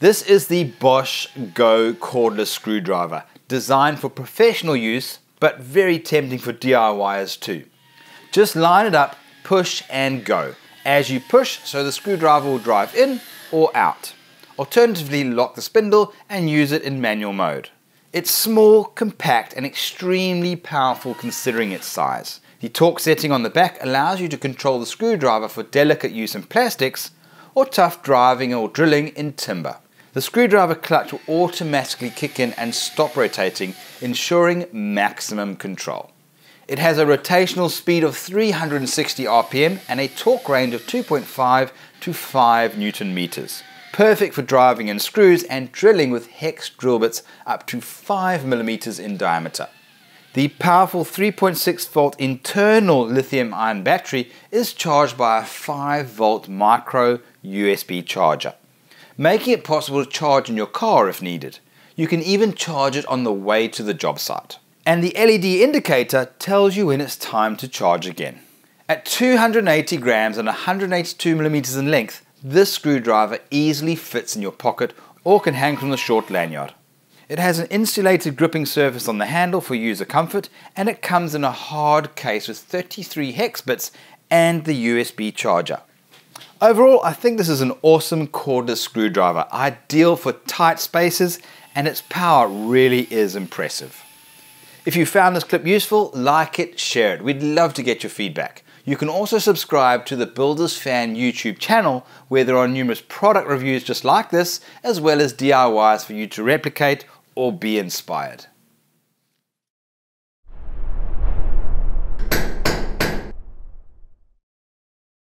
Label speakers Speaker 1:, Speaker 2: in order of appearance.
Speaker 1: This is the Bosch Go cordless screwdriver, designed for professional use, but very tempting for DIYers too. Just line it up, push and go. As you push, so the screwdriver will drive in or out. Alternatively, lock the spindle and use it in manual mode. It's small, compact, and extremely powerful considering its size. The torque setting on the back allows you to control the screwdriver for delicate use in plastics or tough driving or drilling in timber. The screwdriver clutch will automatically kick in and stop rotating, ensuring maximum control. It has a rotational speed of 360 RPM and a torque range of 2.5 to 5 Newton meters. Perfect for driving in screws and drilling with hex drill bits up to 5 millimeters in diameter. The powerful 3.6 volt internal lithium ion battery is charged by a 5 volt micro USB charger making it possible to charge in your car if needed. You can even charge it on the way to the job site. And the LED indicator tells you when it's time to charge again. At 280 grams and 182 millimeters in length, this screwdriver easily fits in your pocket or can hang from the short lanyard. It has an insulated gripping surface on the handle for user comfort and it comes in a hard case with 33 hex bits and the USB charger. Overall, I think this is an awesome cordless screwdriver, ideal for tight spaces, and its power really is impressive. If you found this clip useful, like it, share it. We'd love to get your feedback. You can also subscribe to the Builders Fan YouTube channel, where there are numerous product reviews just like this, as well as DIYs for you to replicate or be inspired.